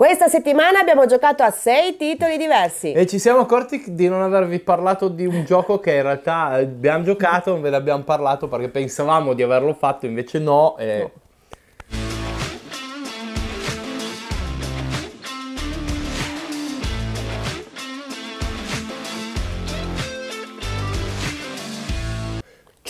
Questa settimana abbiamo giocato a sei titoli diversi. E ci siamo accorti di non avervi parlato di un gioco che in realtà eh, abbiamo giocato, non ve ne abbiamo parlato perché pensavamo di averlo fatto, invece no. E... no.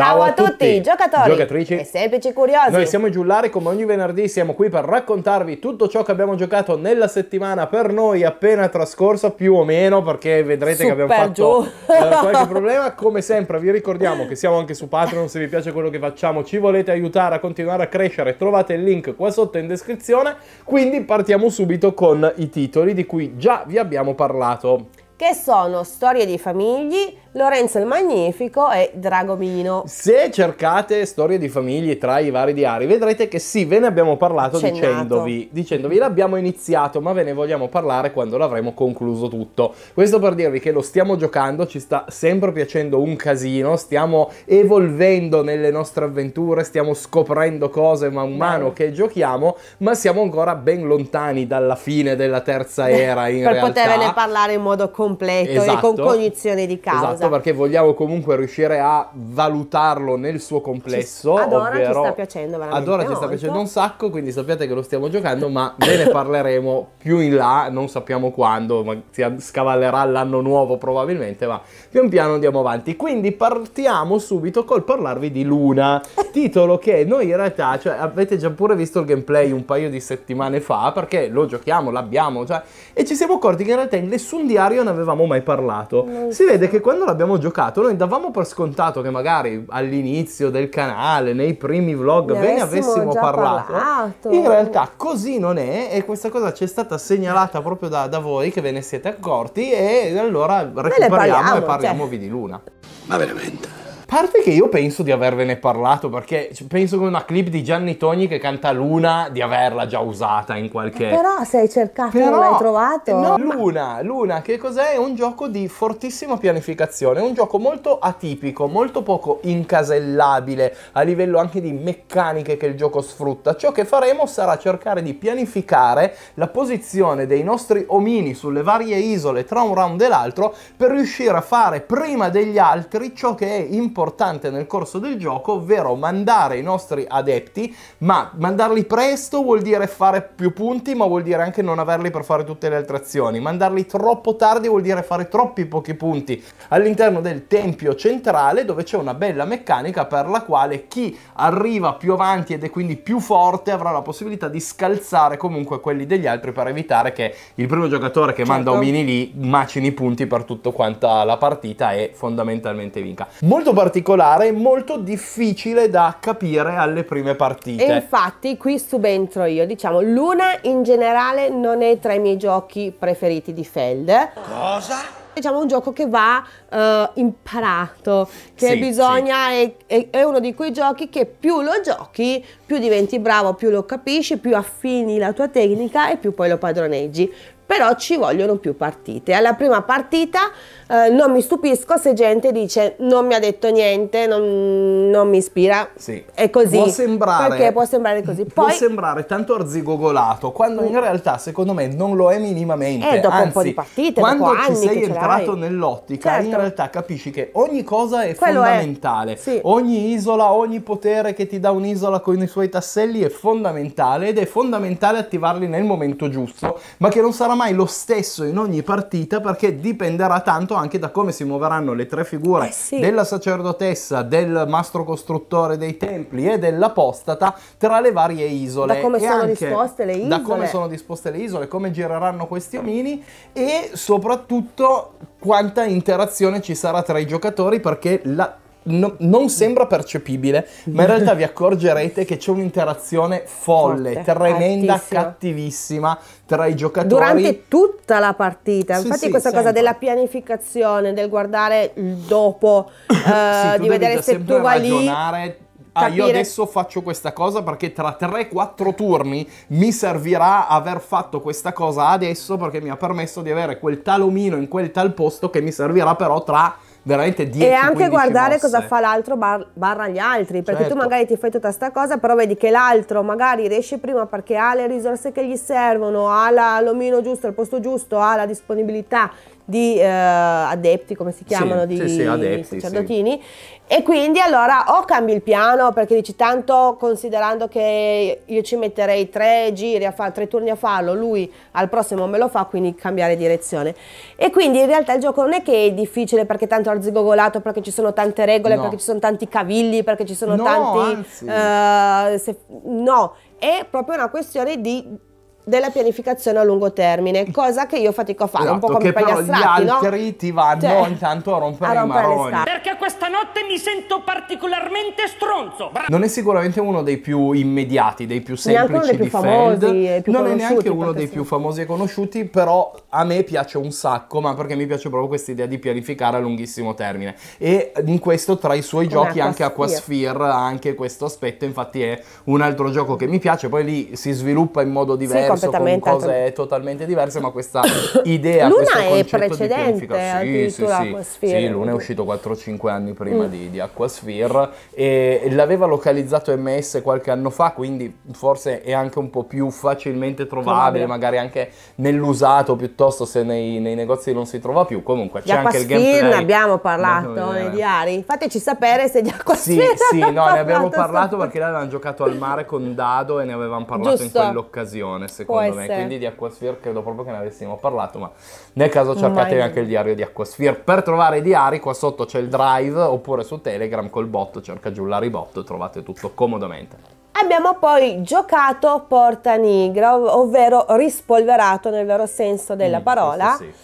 Ciao, Ciao a, tutti, tutti, giocatori, giocatrici e semplici curiosi. Noi siamo i Giullari, come ogni venerdì siamo qui per raccontarvi tutto ciò che abbiamo giocato nella settimana per noi appena trascorsa, più o meno, perché vedrete Super che abbiamo fatto eh, qualche problema. Come sempre vi ricordiamo che siamo anche su Patreon, se vi piace quello che facciamo, ci volete aiutare a continuare a crescere, trovate il link qua sotto in descrizione. Quindi partiamo subito con i titoli di cui già vi abbiamo parlato. Che sono storie di famiglie, Lorenzo il Magnifico e Dragomino. Se cercate storie di famiglie tra i vari diari, vedrete che sì, ve ne abbiamo parlato dicendovi, dicendovi, l'abbiamo iniziato, ma ve ne vogliamo parlare quando l'avremo concluso tutto. Questo per dirvi che lo stiamo giocando, ci sta sempre piacendo un casino, stiamo evolvendo nelle nostre avventure, stiamo scoprendo cose man mano che giochiamo, ma siamo ancora ben lontani dalla fine della terza era in per realtà. Per poterne parlare in modo completo esatto. e con esatto. cognizione di causa. Esatto fatto perché vogliamo comunque riuscire a valutarlo nel suo complesso. Ci, ad ora ci sta piacendo veramente. Ad ora molto. ci sta piacendo un sacco, quindi sappiate che lo stiamo giocando, ma ve ne parleremo più in là, non sappiamo quando, ma si scavallerà l'anno nuovo probabilmente, ma pian piano andiamo avanti. Quindi partiamo subito col parlarvi di Luna, titolo che noi in realtà, cioè avete già pure visto il gameplay un paio di settimane fa, perché lo giochiamo, l'abbiamo, cioè, e ci siamo accorti che in realtà in nessun diario ne avevamo mai parlato. Non si vede che quando l'abbiamo giocato, noi davamo per scontato che magari all'inizio del canale, nei primi vlog, ne ve ne avessimo parlato. parlato. In realtà così non è e questa cosa ci è stata segnalata proprio da, da voi che ve ne siete accorti e allora recuperiamo cioè. parliamo, e parliamovi cioè. di Luna. Ma veramente? parte che io penso di avervene parlato perché penso che una clip di Gianni Togni che canta Luna di averla già usata in qualche... Eh, però se hai cercato Però, non l'hai trovato. No, Luna, Luna che cos'è? È un gioco di fortissima pianificazione, è un gioco molto atipico, molto poco incasellabile a livello anche di meccaniche che il gioco sfrutta. Ciò che faremo sarà cercare di pianificare la posizione dei nostri omini sulle varie isole tra un round e l'altro per riuscire a fare prima degli altri ciò che è importante importante nel corso del gioco, ovvero mandare i nostri adepti, ma mandarli presto vuol dire fare più punti, ma vuol dire anche non averli per fare tutte le altre azioni. Mandarli troppo tardi vuol dire fare troppi pochi punti all'interno del tempio centrale, dove c'è una bella meccanica per la quale chi arriva più avanti ed è quindi più forte avrà la possibilità di scalzare comunque quelli degli altri per evitare che il primo giocatore che certo. manda mini lì macini i punti per tutto quanta la partita e fondamentalmente vinca. Molto particolare particolare molto difficile da capire alle prime partite. E infatti qui subentro io, diciamo, Luna in generale non è tra i miei giochi preferiti di Feld. Cosa? diciamo un gioco che va uh, imparato, che sì, bisogna, sì. È, è, uno di quei giochi che più lo giochi, più diventi bravo, più lo capisci, più affini la tua tecnica e più poi lo padroneggi però ci vogliono più partite. Alla prima partita eh, non mi stupisco se gente dice non mi ha detto niente, non, non mi ispira. Sì. È così. Può sembrare, perché può sembrare così. Poi, può sembrare tanto arzigogolato, quando in realtà secondo me non lo è minimamente. E eh, dopo Anzi, un po' di partite, quando ci sei entrato nell'ottica, certo. in realtà capisci che ogni cosa è Quello fondamentale. È. Sì. Ogni isola, ogni potere che ti dà un'isola con i suoi tasselli è fondamentale ed è fondamentale attivarli nel momento giusto, ma che non sarà mai lo stesso in ogni partita perché dipenderà tanto anche da come si muoveranno le tre figure eh sì. della sacerdotessa, del mastro costruttore dei templi e dell'apostata tra le varie isole. Da come e sono disposte le isole. Da come sono disposte le isole, come gireranno questi omini e soprattutto quanta interazione ci sarà tra i giocatori perché la no, non sembra percepibile, ma in realtà vi accorgerete che c'è un'interazione folle, Forte, tremenda, altissima. cattivissima tra i giocatori. Durante tutta la partita, sì, infatti sì, questa sempre. cosa della pianificazione, del guardare il dopo, eh, sì, di vedere se tu vai ragionare... lì... Ah, io adesso faccio questa cosa perché tra 3-4 turni mi servirà aver fatto questa cosa adesso perché mi ha permesso di avere quel talomino in quel tal posto che mi servirà però tra veramente 10 E anche guardare mosse. cosa fa l'altro bar, barra gli altri, perché certo. tu magari ti fai tutta questa cosa, però vedi che l'altro magari riesce prima perché ha le risorse che gli servono, ha l'omino giusto, il posto giusto, ha la disponibilità di eh, adepti, come si chiamano, sì, di, sì, sì, adepti, di, sacerdotini. E quindi allora o cambi il piano perché dici tanto considerando che io ci metterei tre giri a fare, tre turni a farlo, lui al prossimo me lo fa, quindi cambiare direzione. E quindi in realtà il gioco non è che è difficile perché tanto arzigogolato, perché ci sono tante regole, no. perché ci sono tanti cavilli, perché ci sono no, tanti... Anzi. Uh, se, no, è proprio una questione di della pianificazione a lungo termine, cosa che io fatico a fare, esatto, un po' esatto, come per gli astratti, gli altri ti vanno cioè, intanto a rompere, a rompere i maroni. Perché questa notte mi sento particolarmente stronzo. non è sicuramente uno dei più immediati, dei più semplici più di famosi, Feld. Eh, non è neanche uno dei sì. più famosi e conosciuti, però a me piace un sacco, ma perché mi piace proprio questa idea di pianificare a lunghissimo termine. E in questo tra i suoi giochi anche Aquasphere ha anche questo aspetto, infatti è un altro gioco che mi piace, poi lì si sviluppa in modo diverso. Sì, completamente con cose altro... totalmente diverse, ma questa idea, Luna questo è precedente di sì, sì, sì. sì, Luna è uscito 4-5 anni prima mm. di, di Aquasphere e l'aveva localizzato MS qualche anno fa, quindi forse è anche un po' più facilmente trovabile, mm. magari anche nell'usato piuttosto se nei, nei, negozi non si trova più. Comunque c'è anche il gameplay. ne abbiamo parlato nei eh. diari. Fateci sapere se di Aquasphere Sì, sì, no, ne abbiamo parlato perché l'avevano giocato al mare con Dado e ne avevamo parlato Giusto. in quell'occasione, secondo me. Quindi di Aquasphere credo proprio che ne avessimo parlato, ma nel caso mm, cercatevi anche il diario di Aquasphere. Per trovare i diari qua sotto c'è il drive oppure su Telegram col bot, cerca giù la ribot, trovate tutto comodamente. Abbiamo poi giocato Porta Nigra, ovvero rispolverato nel vero senso della mm, parola. Sì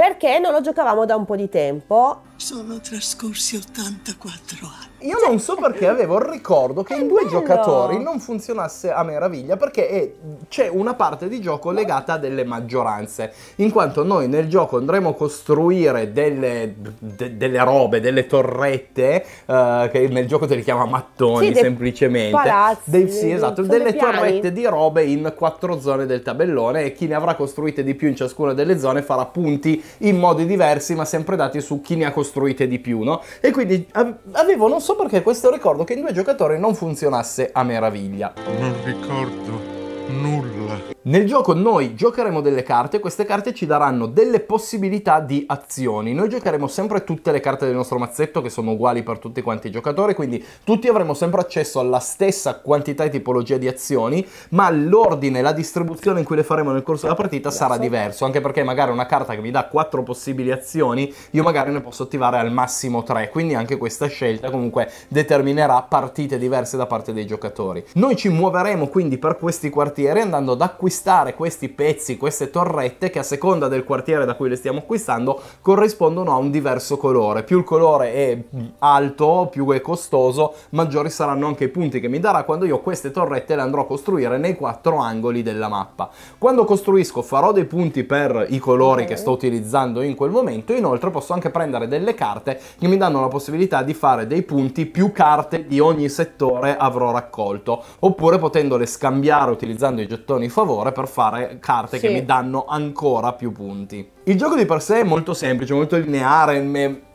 perché non lo giocavamo da un po' di tempo. Sono trascorsi 84 anni. Io non so perché avevo il ricordo che è in due bello. giocatori non funzionasse a meraviglia perché c'è una parte di gioco legata a delle maggioranze, in quanto noi nel gioco andremo a costruire delle, de, delle robe, delle torrette, uh, che nel gioco te li chiama mattoni sì, semplicemente. Palazzi, dei, sì, esatto, delle piani. torrette di robe in quattro zone del tabellone e chi ne avrà costruite di più in ciascuna delle zone farà punti in modi diversi ma sempre dati su chi ne ha costruite di più, no? E quindi avevo, non so perché, questo ricordo che in due giocatori non funzionasse a meraviglia. Non ricordo nulla. Nel gioco noi giocheremo delle carte queste carte ci daranno delle possibilità di azioni. Noi giocheremo sempre tutte le carte del nostro mazzetto che sono uguali per tutti quanti i giocatori, quindi tutti avremo sempre accesso alla stessa quantità e tipologia di azioni, ma l'ordine e la distribuzione in cui le faremo nel corso della partita sarà diverso, anche perché magari una carta che mi dà quattro possibili azioni, io magari ne posso attivare al massimo tre, quindi anche questa scelta comunque determinerà partite diverse da parte dei giocatori. Noi ci muoveremo quindi per questi quartieri quartiere andando ad acquistare questi pezzi, queste torrette che a seconda del quartiere da cui le stiamo acquistando corrispondono a un diverso colore. Più il colore è alto, più è costoso, maggiori saranno anche i punti che mi darà quando io queste torrette le andrò a costruire nei quattro angoli della mappa. Quando costruisco farò dei punti per i colori che sto utilizzando in quel momento, inoltre posso anche prendere delle carte che mi danno la possibilità di fare dei punti più carte di ogni settore avrò raccolto, oppure potendole scambiare utilizzando utilizzando i gettoni favore per fare carte sì. che mi danno ancora più punti. Il gioco di per sé è molto semplice, molto lineare,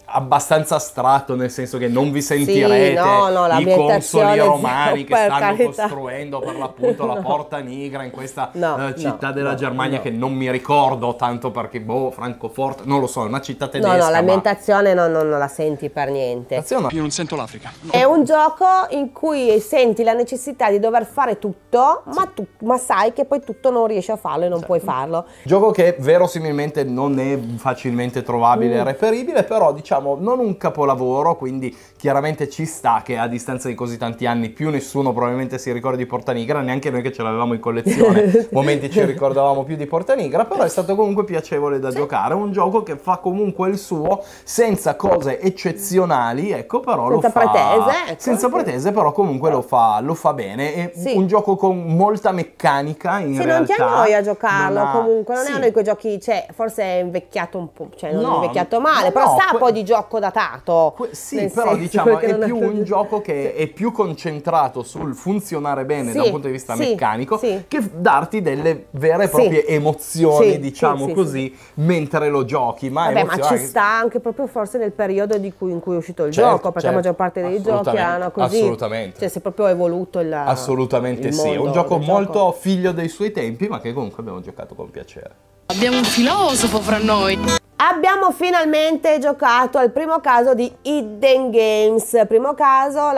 abbastanza astratto, nel senso che non vi sentirete sì, no, no, i consoli romani che stanno costruendo per l'appunto no. la porta nigra in questa uh, città della Germania che non mi ricordo tanto perché, boh, Francoforte, non lo so, è una città tedesca. No, no, l'ambientazione ma... non, non la senti per niente. Io non sento l'Africa. È un gioco in cui senti la necessità di dover fare tutto, sì. ma, tu, ma, sai che poi tutto non riesci a farlo e non certo. puoi farlo. Gioco che verosimilmente non è facilmente trovabile e mm. reperibile, però diciamo diciamo non un capolavoro, quindi chiaramente ci sta che a distanza di così tanti anni più nessuno probabilmente si ricorda di Porta Nigra, neanche noi che ce l'avevamo in collezione, momenti ci ricordavamo più di Porta Nigra, però è stato comunque piacevole da sì. giocare, un gioco che fa comunque il suo senza cose eccezionali, ecco però senza lo fa... Pretese, ecco. Senza pretese, però comunque lo fa, lo fa bene, è sì. un gioco con molta meccanica in sì, realtà. Sì, non ti annoia a giocarlo ha... comunque, non sì. è uno di quei giochi, cioè, forse è invecchiato un po', cioè non no, è invecchiato male, no, però no, sta un po' di gioco datato. Que- sì, però senso diciamo, è più un gioco che sì. è più concentrato sul funzionare bene sì, da un punto di vista sì, meccanico che darti delle vere e proprie emozioni, diciamo così, mentre lo giochi. Ma, Vabbè, ma ci eh, sta anche proprio forse nel periodo cui, in cui è uscito il certo, gioco, perché certo. la maggior parte dei giochi hanno così. Assolutamente. Cioè, si è proprio evoluto il Assolutamente il sì, è un gioco molto gioco. figlio dei suoi tempi, ma che comunque abbiamo giocato con piacere. Abbiamo un filosofo fra noi. Abbiamo finalmente giocato al primo caso di Hidden Games. Primo caso,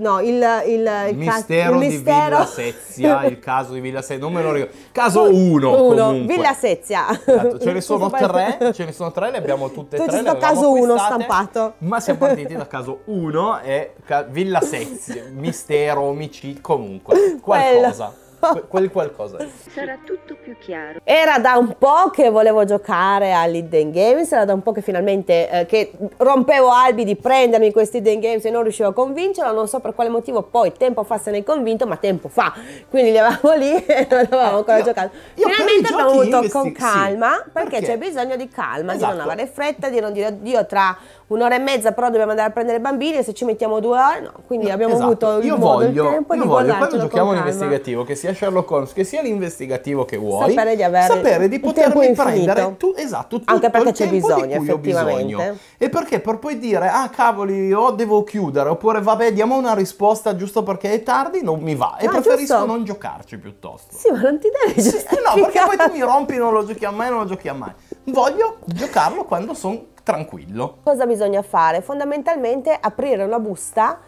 no, il, il, il, mistero il, mistero di Villa Sezia. il caso di Villa Sezia, non me lo ricordo. Caso 1. Villa Sezia. Esatto. Ce ne sono tre, ce ne sono tre, le abbiamo tutte e tre. Questo caso 1 stampato. Ma siamo partiti da caso 1 e Villa Sezia. Mistero, omicidio, comunque. Qualcosa. Quello quel qualcosa. Sarà tutto più chiaro. Era da un po' che volevo giocare all'Hidden Games, era da un po' che finalmente eh, che rompevo albi di prendermi questi Hidden Games e non riuscivo a convincerlo, non so per quale motivo poi tempo fa se ne è convinto, ma tempo fa. Quindi li avevamo lì e non avevamo eh, ancora io, giocato. Io finalmente abbiamo avuto con calma, sì. perché, perché, c'è bisogno di calma, esatto. di non esatto. avere fretta, di non dire oddio tra un'ora e mezza, però dobbiamo andare a prendere i bambini e se ci mettiamo due ore, no. Quindi no, abbiamo esatto. avuto io modo, voglio, il tempo io di voglio, quando giochiamo un investigativo, che sia Sherlock Holmes, che sia l'investigativo che vuoi, sapere di, avere sapere di potermi prendere tu, esatto, tutto Anche perché c'è bisogno, effettivamente. Bisogno. E perché per poi dire, ah cavoli, o devo chiudere, oppure vabbè, diamo una risposta giusto perché è tardi, non mi va. E ah, preferisco giusto. non giocarci piuttosto. Sì, ma non ti devi sì, eh, No, perché poi tu mi rompi, non lo giochi mai, non lo giochi mai voglio giocarlo quando sono tranquillo. Cosa bisogna fare? Fondamentalmente aprire una busta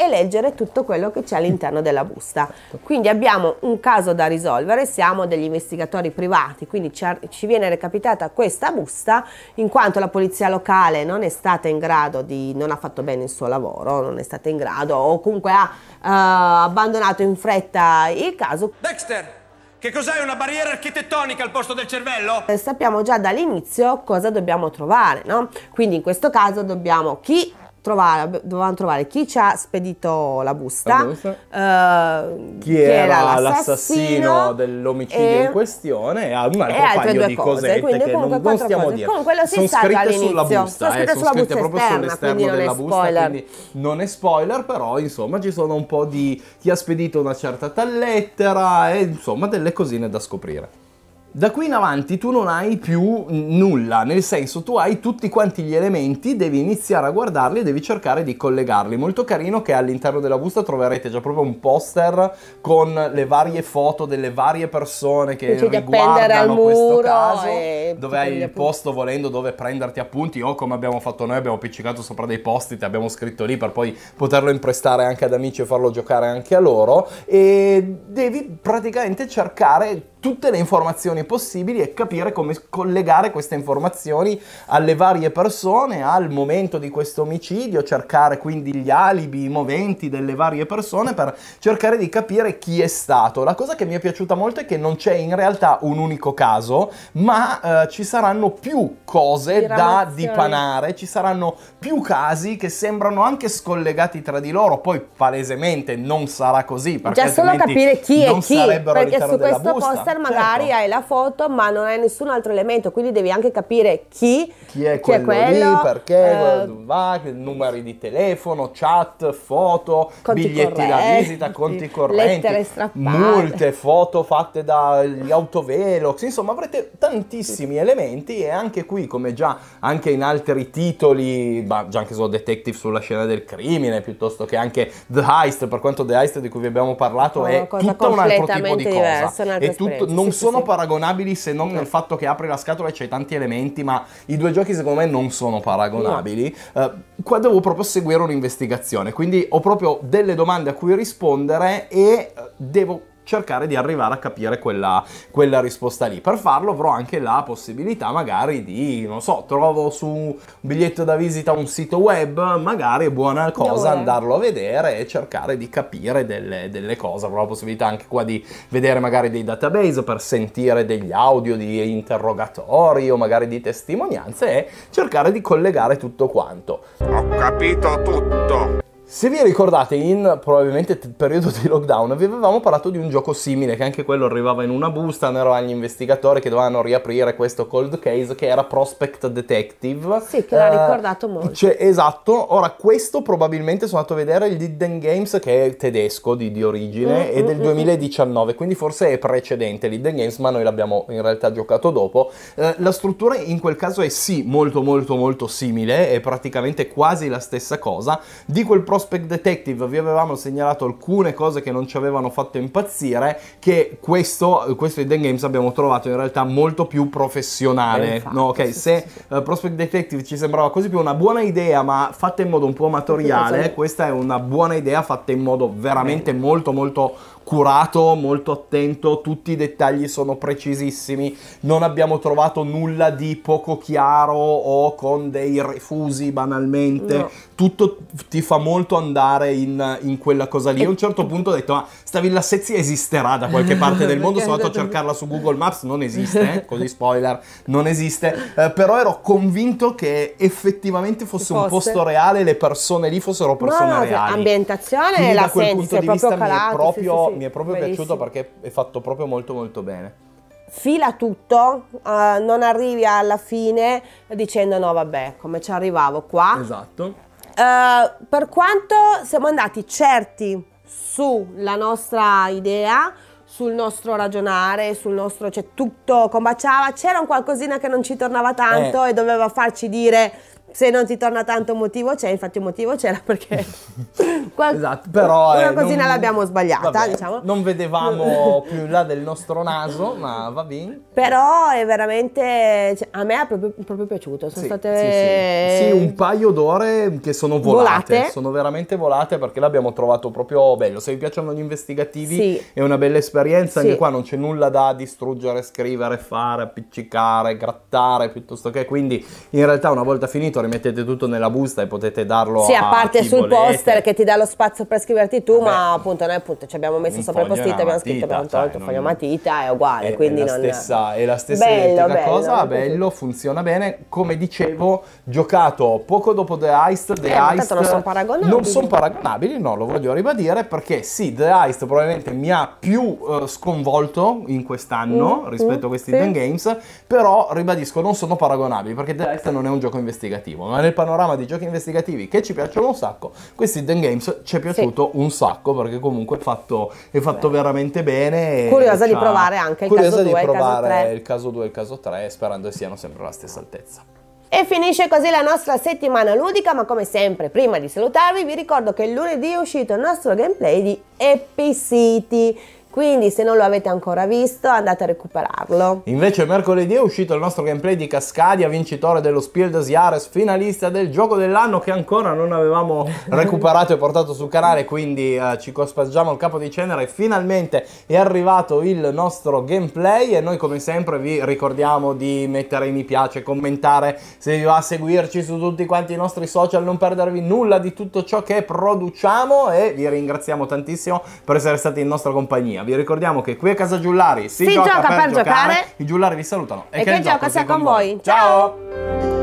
e leggere tutto quello che c'è all'interno della busta. Quindi abbiamo un caso da risolvere, siamo degli investigatori privati, quindi ci viene recapitata questa busta in quanto la polizia locale non è stata in grado di, non ha fatto bene il suo lavoro, non è stata in grado o comunque ha uh, abbandonato in fretta il caso. Dexter! Che cos'è una barriera architettonica al posto del cervello? Eh, sappiamo già dall'inizio cosa dobbiamo trovare, no? Quindi in questo caso dobbiamo chi trovare, dovevamo trovare chi ci ha spedito la busta, uh, chi, chi, era, era l'assassino, dell'omicidio in questione e un altro paio di cose, cosette quindi, che non, non stiamo cose. dire. Comunque lo sono scritte sulla busta, sono scritte, eh, sulla sono eh, scritte busta proprio esterna, sull'esterno della busta, quindi non è spoiler, però insomma ci sono un po' di chi ha spedito una certa tal lettera e insomma delle cosine da scoprire. Da qui in avanti tu non hai più nulla, nel senso tu hai tutti quanti gli elementi, devi iniziare a guardarli e devi cercare di collegarli. Molto carino che all'interno della busta troverete già proprio un poster con le varie foto delle varie persone che C'è riguardano questo caso, dove hai il posto volendo dove prenderti appunti o come abbiamo fatto noi, abbiamo appiccicato sopra dei posti, ti abbiamo scritto lì per poi poterlo imprestare anche ad amici e farlo giocare anche a loro e devi praticamente cercare tutte le informazioni possibili e capire come collegare queste informazioni alle varie persone, al momento di questo omicidio, cercare quindi gli alibi, i moventi delle varie persone per cercare di capire chi è stato. La cosa che mi è piaciuta molto è che non c'è in realtà un unico caso, ma eh, ci saranno più cose da dipanare, ci saranno più casi che sembrano anche scollegati tra di loro, poi palesemente non sarà così perché Già solo capire chi è non chi, sarebbero perché all'interno della busta influencer magari hai la foto ma non hai nessun altro elemento, quindi devi anche capire chi, chi è, chi quello, è quello lì, perché, eh, va, numeri di telefono, chat, foto, biglietti da visita, conti correnti, multe, foto fatte dagli autovelox, insomma avrete tantissimi elementi e anche qui come già anche in altri titoli, ma già anche solo Detective sulla scena del crimine piuttosto che anche The Heist, per quanto The Heist di cui vi abbiamo parlato è tutta un altro tipo di cosa, è tutta tutto, sì, non sì, sono paragonabili se non nel fatto che apri la scatola e c'hai tanti elementi, ma i due giochi secondo me non sono paragonabili. No. Uh, qua devo proprio seguire un'investigazione, quindi ho proprio delle domande a cui rispondere e eh, devo cercare di arrivare a capire quella, quella risposta lì. Per farlo avrò anche la possibilità magari di, non so, trovo su un biglietto da visita un sito web, magari è buona cosa andarlo a vedere e cercare di capire delle, delle cose. Avrò la possibilità anche qua di vedere magari dei database per sentire degli audio di interrogatori o magari di testimonianze e cercare di collegare tutto quanto. Ho capito tutto. Se vi ricordate, in probabilmente periodo di lockdown, vi avevamo parlato di un gioco simile, che anche quello arrivava in una busta, erano gli investigatori che dovevano riaprire questo cold case, che era Prospect Detective. Sì, che l'ha eh, ricordato molto. Cioè, esatto, ora questo probabilmente sono andato a vedere il Lidden Games, che è tedesco di, di origine, mm-hmm. è del 2019, mm, mm, mm. quindi forse è precedente Lidden Games, ma noi l'abbiamo in realtà giocato dopo. Eh, la struttura in quel caso è sì, molto molto molto simile, è praticamente quasi la stessa cosa, di quel Prospect Prospect Detective vi avevamo segnalato alcune cose che non ci avevano fatto impazzire, che questo, questo Hidden Games abbiamo trovato in realtà molto più professionale. Infatti, no, ok, sì, se sì. Uh, Prospect Detective ci sembrava così più una buona idea, ma fatta in modo un po' amatoriale, questa è una buona idea fatta in modo veramente molto molto curato, molto attento, tutti i dettagli sono precisissimi, non abbiamo trovato nulla di poco chiaro o con dei refusi banalmente, no. tutto ti fa molto andare in, in quella cosa lì. E a un certo punto ho detto, ma sta Villa Sezzi esisterà da qualche parte del mondo, sono andato a cercarla su Google Maps, non esiste, eh? così spoiler, non esiste, eh, però ero convinto che effettivamente fosse, fosse, un posto reale, le persone lì fossero persone no, no, reali. Ambientazione e la quel sensi, proprio, calato, proprio sì, sì, sì mi è proprio Bellissimo. piaciuto perché è fatto proprio molto molto bene. Fila tutto, uh, non arrivi alla fine dicendo no vabbè come ci arrivavo qua. Esatto. Uh, per quanto siamo andati certi sulla nostra idea, sul nostro ragionare, sul nostro, cioè tutto combaciava, c'era un qualcosina che non ci tornava tanto eh. e doveva farci dire se non ti torna tanto un motivo c'è, infatti un motivo c'era perché qual- esatto, però, una eh, cosina non... l'abbiamo sbagliata, vabbè, diciamo. Non vedevamo più là del nostro naso, ma va bene. Però è veramente cioè, a me è proprio, proprio piaciuto, sono sì, state sì, sì. sì, un paio d'ore che sono volate. volate, sono veramente volate perché l'abbiamo trovato proprio bello. Se vi piacciono gli investigativi è una bella esperienza, anche qua non c'è nulla da distruggere, scrivere, fare, appiccicare, grattare piuttosto che quindi in realtà una volta finito appunto rimettete tutto nella busta e potete darlo sì, a Sì, a parte sul volete. poster che ti dà lo spazio per scriverti tu, Vabbè, ma appunto noi appunto ci abbiamo messo sopra il post-it, abbiamo matita, scritto, abbiamo tolto cioè, foglio matita, è uguale, è, quindi è la non... stessa, è la stessa bello, bello cosa, bello, bello, funziona bene, come dicevo, giocato poco dopo The Heist, The eh, Heist non sono paragonabili. Non sono paragonabili, no, lo voglio ribadire perché sì, The Heist probabilmente mi ha più uh, sconvolto in quest'anno mm, mm rispetto mm, a questi sì. Games, però ribadisco non sono paragonabili perché The Heist non è un gioco investigativo investigativo, ma nel panorama di giochi investigativi che ci piacciono un sacco, questi Hidden Games ci è piaciuto sì. un sacco perché comunque è fatto, è fatto veramente bene. Curiosa di provare anche il caso 2 di provare il caso 2 e il caso 3 sperando siano sempre alla stessa altezza. E finisce così la nostra settimana ludica, ma come sempre, prima di salutarvi, vi ricordo che lunedì è uscito il nostro gameplay di Epic City quindi se non lo avete ancora visto andate a recuperarlo. Invece mercoledì è uscito il nostro gameplay di Cascadia, vincitore dello Spiel des Jahres, finalista del gioco dell'anno che ancora non avevamo recuperato e portato sul canale, quindi eh, ci cospaggiamo il capo di cenere. Finalmente è arrivato il nostro gameplay e noi come sempre vi ricordiamo di mettere mi piace, commentare, se vi va seguirci su tutti quanti i nostri social, non perdervi nulla di tutto ciò che produciamo e vi ringraziamo tantissimo per essere stati in nostra compagnia vi ricordiamo che qui a Casa Giullari si, si gioca, gioca, per, per giocare. giocare. I Giullari vi salutano e, e che, che, gioco sia con voi. Ciao.